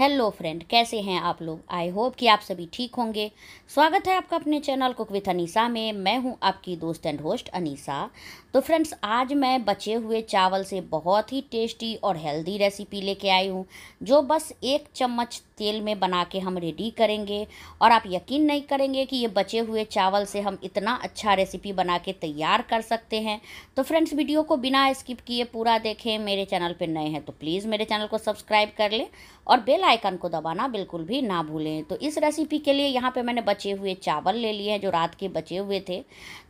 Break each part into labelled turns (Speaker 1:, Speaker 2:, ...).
Speaker 1: hello friend कैसे हैं आप लोग आई होप कि आप सभी ठीक होंगे स्वागत है आपका अपने चैनल कुक विथ अनीसा में मैं हूं आपकी दोस्त एंड होस्ट अनीसा तो फ्रेंड्स आज मैं बचे हुए चावल से बहुत ही टेस्टी और हेल्दी रेसिपी लेके आई हूं जो बस एक चम्मच तेल में बना के हम रेडी करेंगे और आप यकीन नहीं करेंगे कि ये बचे हुए चावल से हम इतना अच्छा रेसिपी बना के तैयार कर सकते हैं तो फ्रेंड्स वीडियो को बिना स्किप किए पूरा देखें मेरे चैनल पर नए हैं तो प्लीज़ मेरे चैनल को सब्सक्राइब कर लें और बेल आइकन को दबाना बिल्कुल भी ना भूलें तो इस रेसिपी के लिए यहाँ पे मैंने बचे हुए चावल ले लिए हैं जो रात के बचे हुए थे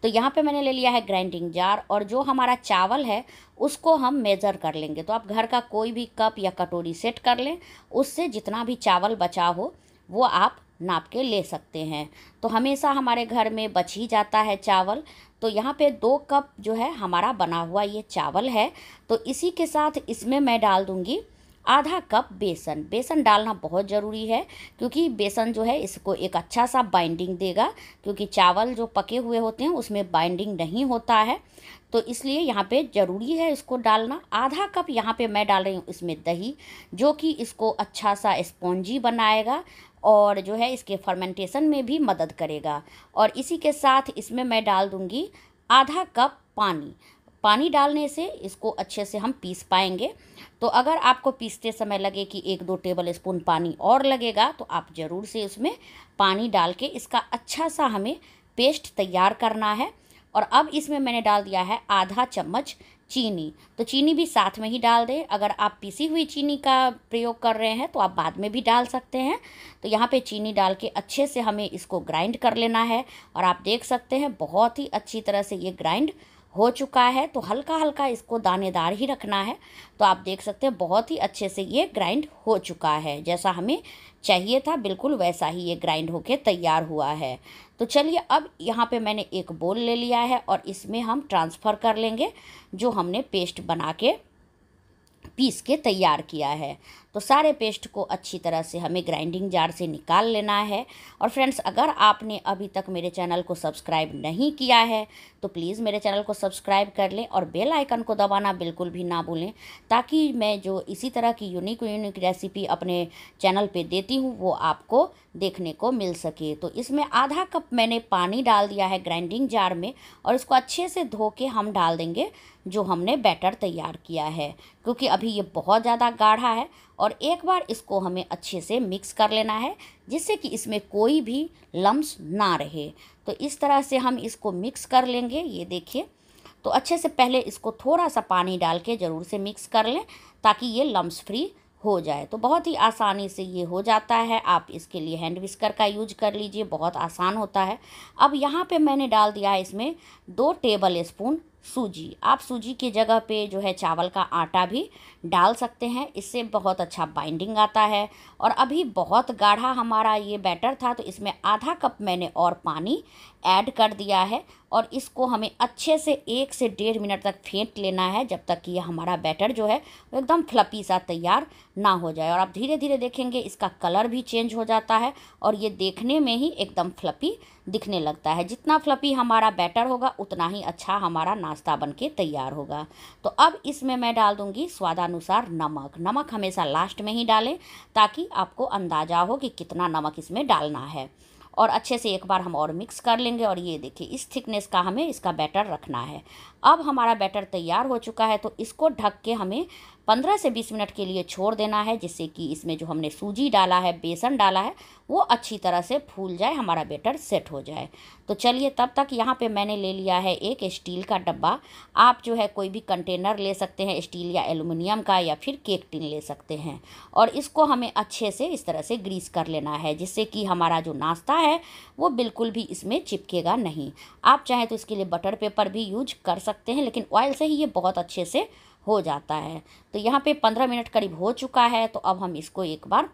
Speaker 1: तो यहाँ पे मैंने ले लिया है ग्राइंडिंग जार और जो हमारा चावल है उसको हम मेज़र कर लेंगे तो आप घर का कोई भी कप या कटोरी सेट कर लें उससे जितना भी चावल बचा हो वो आप नाप के ले सकते हैं तो हमेशा हमारे घर में बच ही जाता है चावल तो यहाँ पे दो कप जो है हमारा बना हुआ ये चावल है तो इसी के साथ इसमें मैं डाल दूँगी आधा कप बेसन बेसन डालना बहुत ज़रूरी है क्योंकि बेसन जो है इसको एक अच्छा सा बाइंडिंग देगा क्योंकि चावल जो पके हुए होते हैं उसमें बाइंडिंग नहीं होता है तो इसलिए यहाँ पे ज़रूरी है इसको डालना आधा कप यहाँ पे मैं डाल रही हूँ इसमें दही जो कि इसको अच्छा सा स्पॉन्जी बनाएगा और जो है इसके फर्मेंटेशन में भी मदद करेगा और इसी के साथ इसमें मैं डाल दूँगी आधा कप पानी पानी डालने से इसको अच्छे से हम पीस पाएंगे तो अगर आपको पीसते समय लगे कि एक दो टेबल स्पून पानी और लगेगा तो आप ज़रूर से इसमें पानी डाल के इसका अच्छा सा हमें पेस्ट तैयार करना है और अब इसमें मैंने डाल दिया है आधा चम्मच चीनी तो चीनी भी साथ में ही डाल दें अगर आप पीसी हुई चीनी का प्रयोग कर रहे हैं तो आप बाद में भी डाल सकते हैं तो यहाँ पे चीनी डाल के अच्छे से हमें इसको ग्राइंड कर लेना है और आप देख सकते हैं बहुत ही अच्छी तरह से ये ग्राइंड हो चुका है तो हल्का हल्का इसको दानेदार ही रखना है तो आप देख सकते हैं बहुत ही अच्छे से ये ग्राइंड हो चुका है जैसा हमें चाहिए था बिल्कुल वैसा ही ये ग्राइंड होके तैयार हुआ है तो चलिए अब यहाँ पे मैंने एक बोल ले लिया है और इसमें हम ट्रांसफ़र कर लेंगे जो हमने पेस्ट बना के पीस के तैयार किया है तो सारे पेस्ट को अच्छी तरह से हमें ग्राइंडिंग जार से निकाल लेना है और फ्रेंड्स अगर आपने अभी तक मेरे चैनल को सब्सक्राइब नहीं किया है तो प्लीज़ मेरे चैनल को सब्सक्राइब कर लें और बेल आइकन को दबाना बिल्कुल भी ना भूलें ताकि मैं जो इसी तरह की यूनिक यूनिक रेसिपी अपने चैनल पर देती हूँ वो आपको देखने को मिल सके तो इसमें आधा कप मैंने पानी डाल दिया है ग्राइंडिंग जार में और इसको अच्छे से धो के हम डाल देंगे जो हमने बैटर तैयार किया है क्योंकि अभी ये बहुत ज़्यादा गाढ़ा है और एक बार इसको हमें अच्छे से मिक्स कर लेना है जिससे कि इसमें कोई भी लम्स ना रहे तो इस तरह से हम इसको मिक्स कर लेंगे ये देखिए तो अच्छे से पहले इसको थोड़ा सा पानी डाल के ज़रूर से मिक्स कर लें ताकि ये लम्स फ्री हो जाए तो बहुत ही आसानी से ये हो जाता है आप इसके लिए हैंड विस्कर का यूज कर लीजिए बहुत आसान होता है अब यहाँ पे मैंने डाल दिया है इसमें दो टेबल स्पून सूजी आप सूजी की जगह पे जो है चावल का आटा भी डाल सकते हैं इससे बहुत अच्छा बाइंडिंग आता है और अभी बहुत गाढ़ा हमारा ये बैटर था तो इसमें आधा कप मैंने और पानी ऐड कर दिया है और इसको हमें अच्छे से एक से डेढ़ मिनट तक फेंट लेना है जब तक कि ये हमारा बैटर जो है एकदम फ्लपी सा तैयार ना हो जाए और आप धीरे धीरे देखेंगे इसका कलर भी चेंज हो जाता है और ये देखने में ही एकदम फ्लपी दिखने लगता है जितना फ्लफ़ी हमारा बैटर होगा उतना ही अच्छा हमारा नाश्ता बन के तैयार होगा तो अब इसमें मैं डाल दूँगी स्वादानुसार नमक नमक हमेशा लास्ट में ही डालें ताकि आपको अंदाज़ा हो कि कितना नमक इसमें डालना है और अच्छे से एक बार हम और मिक्स कर लेंगे और ये देखिए इस थिकनेस का हमें इसका बैटर रखना है अब हमारा बैटर तैयार हो चुका है तो इसको ढक के हमें पंद्रह से बीस मिनट के लिए छोड़ देना है जिससे कि इसमें जो हमने सूजी डाला है बेसन डाला है वो अच्छी तरह से फूल जाए हमारा बेटर सेट हो जाए तो चलिए तब तक यहाँ पे मैंने ले लिया है एक स्टील का डब्बा आप जो है कोई भी कंटेनर ले सकते हैं स्टील या एलुमिनियम का या फिर केक टिन ले सकते हैं और इसको हमें अच्छे से इस तरह से ग्रीस कर लेना है जिससे कि हमारा जो नाश्ता है वो बिल्कुल भी इसमें चिपकेगा नहीं आप चाहें तो इसके लिए बटर पेपर भी यूज कर सकते हैं लेकिन ऑयल से ही ये बहुत अच्छे से हो जाता है तो यहाँ पे पंद्रह मिनट करीब हो चुका है तो अब हम इसको एक बार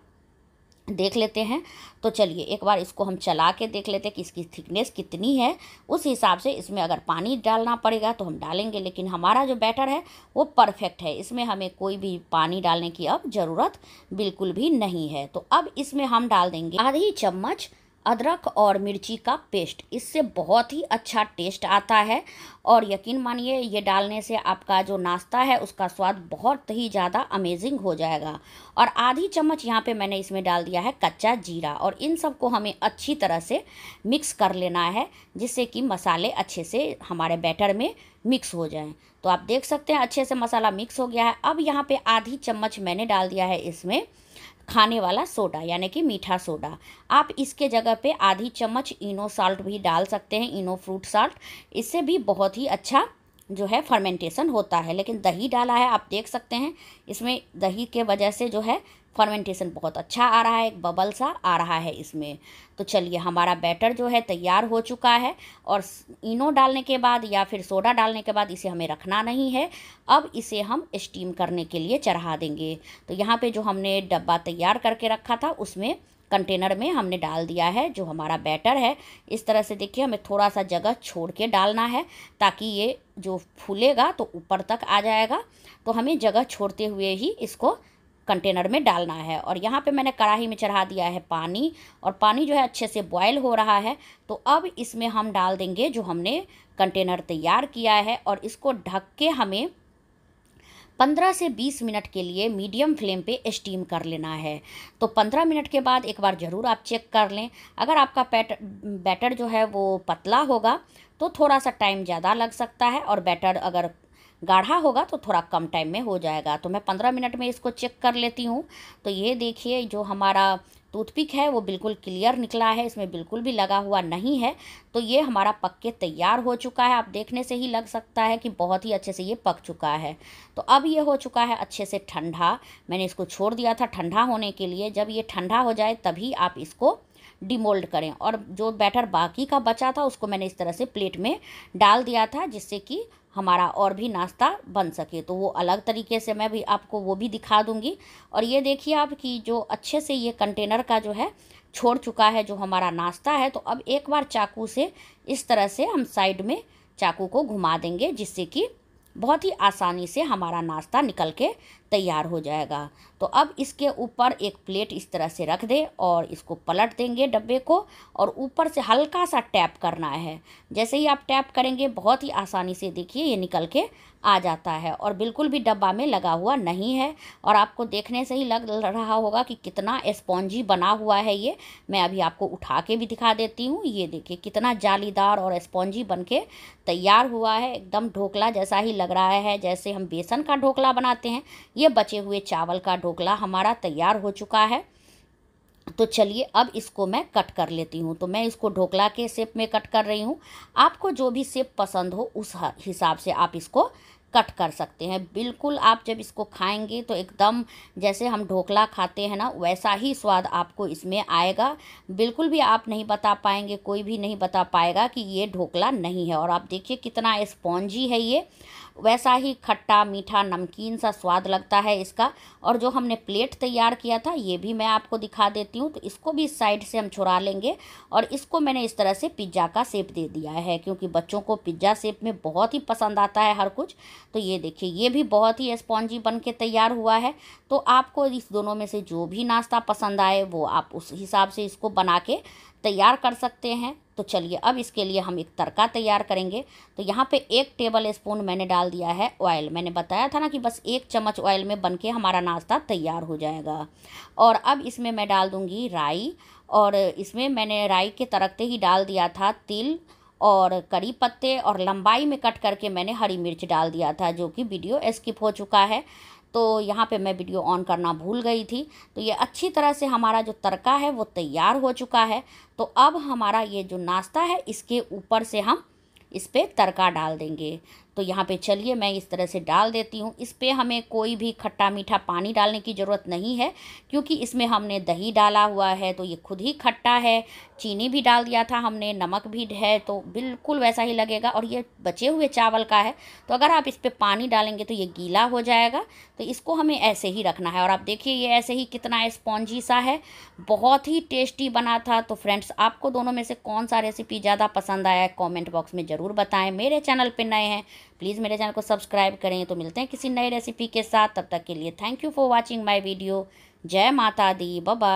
Speaker 1: देख लेते हैं तो चलिए एक बार इसको हम चला के देख लेते हैं कि इसकी थिकनेस कितनी है उस हिसाब से इसमें अगर पानी डालना पड़ेगा तो हम डालेंगे लेकिन हमारा जो बैटर है वो परफेक्ट है इसमें हमें कोई भी पानी डालने की अब ज़रूरत बिल्कुल भी नहीं है तो अब इसमें हम डाल देंगे आधी चम्मच अदरक और मिर्ची का पेस्ट इससे बहुत ही अच्छा टेस्ट आता है और यकीन मानिए ये डालने से आपका जो नाश्ता है उसका स्वाद बहुत ही ज़्यादा अमेजिंग हो जाएगा और आधी चम्मच यहाँ पे मैंने इसमें डाल दिया है कच्चा जीरा और इन सब को हमें अच्छी तरह से मिक्स कर लेना है जिससे कि मसाले अच्छे से हमारे बैटर में मिक्स हो जाए तो आप देख सकते हैं अच्छे से मसाला मिक्स हो गया है अब यहाँ पर आधी चम्मच मैंने डाल दिया है इसमें खाने वाला सोडा यानी कि मीठा सोडा आप इसके जगह पे आधी चम्मच इनो साल्ट भी डाल सकते हैं इनो फ्रूट साल्ट इससे भी बहुत ही अच्छा जो है फर्मेंटेशन होता है लेकिन दही डाला है आप देख सकते हैं इसमें दही के वजह से जो है फर्मेंटेशन बहुत अच्छा आ रहा है एक बबल सा आ रहा है इसमें तो चलिए हमारा बैटर जो है तैयार हो चुका है और इनो डालने के बाद या फिर सोडा डालने के बाद इसे हमें रखना नहीं है अब इसे हम स्टीम करने के लिए चढ़ा देंगे तो यहाँ पे जो हमने डब्बा तैयार करके रखा था उसमें कंटेनर में हमने डाल दिया है जो हमारा बैटर है इस तरह से देखिए हमें थोड़ा सा जगह छोड़ के डालना है ताकि ये जो फूलेगा तो ऊपर तक आ जाएगा तो हमें जगह छोड़ते हुए ही इसको कंटेनर में डालना है और यहाँ पे मैंने कढ़ाई में चढ़ा दिया है पानी और पानी जो है अच्छे से बॉयल हो रहा है तो अब इसमें हम डाल देंगे जो हमने कंटेनर तैयार किया है और इसको ढक के हमें 15 से 20 मिनट के लिए मीडियम फ्लेम पे स्टीम कर लेना है तो 15 मिनट के बाद एक बार ज़रूर आप चेक कर लें अगर आपका पैट बैटर जो है वो पतला होगा तो थोड़ा सा टाइम ज़्यादा लग सकता है और बैटर अगर गाढ़ा होगा तो थोड़ा कम टाइम में हो जाएगा तो मैं पंद्रह मिनट में इसको चेक कर लेती हूँ तो ये देखिए जो हमारा टूथपिक है वो बिल्कुल क्लियर निकला है इसमें बिल्कुल भी लगा हुआ नहीं है तो ये हमारा पक के तैयार हो चुका है आप देखने से ही लग सकता है कि बहुत ही अच्छे से ये पक चुका है तो अब ये हो चुका है अच्छे से ठंडा मैंने इसको छोड़ दिया था ठंडा होने के लिए जब ये ठंडा हो जाए तभी आप इसको डिमोल्ड करें और जो बैटर बाकी का बचा था उसको मैंने इस तरह से प्लेट में डाल दिया था जिससे कि हमारा और भी नाश्ता बन सके तो वो अलग तरीके से मैं भी आपको वो भी दिखा दूँगी और ये देखिए आप कि जो अच्छे से ये कंटेनर का जो है छोड़ चुका है जो हमारा नाश्ता है तो अब एक बार चाकू से इस तरह से हम साइड में चाकू को घुमा देंगे जिससे कि बहुत ही आसानी से हमारा नाश्ता निकल के तैयार हो जाएगा तो अब इसके ऊपर एक प्लेट इस तरह से रख दे और इसको पलट देंगे डब्बे को और ऊपर से हल्का सा टैप करना है जैसे ही आप टैप करेंगे बहुत ही आसानी से देखिए ये निकल के आ जाता है और बिल्कुल भी डब्बा में लगा हुआ नहीं है और आपको देखने से ही लग रहा होगा कि कितना स्पॉन्जी बना हुआ है ये मैं अभी आपको उठा के भी दिखा देती हूँ ये देखिए कितना जालीदार और स्पॉन्जी बन के तैयार हुआ है एकदम ढोकला जैसा ही लग रहा है जैसे हम बेसन का ढोकला बनाते हैं ये ये बचे हुए चावल का ढोकला हमारा तैयार हो चुका है तो चलिए अब इसको मैं कट कर लेती हूँ तो मैं इसको ढोकला के शेप में कट कर रही हूँ आपको जो भी शेप पसंद हो उस हिसाब से आप इसको कट कर सकते हैं बिल्कुल आप जब इसको खाएंगे तो एकदम जैसे हम ढोकला खाते हैं ना वैसा ही स्वाद आपको इसमें आएगा बिल्कुल भी आप नहीं बता पाएंगे कोई भी नहीं बता पाएगा कि ये ढोकला नहीं है और आप देखिए कितना स्पॉन्जी है ये वैसा ही खट्टा मीठा नमकीन सा स्वाद लगता है इसका और जो हमने प्लेट तैयार किया था ये भी मैं आपको दिखा देती हूँ तो इसको भी इस साइड से हम छुड़ा लेंगे और इसको मैंने इस तरह से पिज्ज़ा का सेप दे दिया है क्योंकि बच्चों को पिज्ज़ा सेप में बहुत ही पसंद आता है हर कुछ तो ये देखिए ये भी बहुत ही स्पॉन्जी बन के तैयार हुआ है तो आपको इस दोनों में से जो भी नाश्ता पसंद आए वो आप उस हिसाब से इसको बना के तैयार कर सकते हैं तो चलिए अब इसके लिए हम एक तड़का तैयार करेंगे तो यहाँ पे एक टेबल स्पून मैंने डाल दिया है ऑयल मैंने बताया था ना कि बस एक चम्मच ऑयल में बन के हमारा नाश्ता तैयार हो जाएगा और अब इसमें मैं डाल दूँगी राई और इसमें मैंने राई के तड़कते ही डाल दिया था तिल और करी पत्ते और लंबाई में कट करके मैंने हरी मिर्च डाल दिया था जो कि वीडियो स्किप हो चुका है तो यहाँ पे मैं वीडियो ऑन करना भूल गई थी तो ये अच्छी तरह से हमारा जो तड़का है वो तैयार हो चुका है तो अब हमारा ये जो नाश्ता है इसके ऊपर से हम इस पर तड़का डाल देंगे तो यहाँ पे चलिए मैं इस तरह से डाल देती हूँ इस पर हमें कोई भी खट्टा मीठा पानी डालने की ज़रूरत नहीं है क्योंकि इसमें हमने दही डाला हुआ है तो ये खुद ही खट्टा है चीनी भी डाल दिया था हमने नमक भी है तो बिल्कुल वैसा ही लगेगा और ये बचे हुए चावल का है तो अगर आप इस पर पानी डालेंगे तो ये गीला हो जाएगा तो इसको हमें ऐसे ही रखना है और आप देखिए ये ऐसे ही कितना स्पॉन्जी सा है बहुत ही टेस्टी बना था तो फ्रेंड्स आपको दोनों में से कौन सा रेसिपी ज़्यादा पसंद आया है कॉमेंट बॉक्स में ज़रूर बताएँ मेरे चैनल पर नए हैं प्लीज़ मेरे चैनल को सब्सक्राइब करें तो मिलते हैं किसी नई रेसिपी के साथ तब तक के लिए thank you for watching my video जय माता दी बबा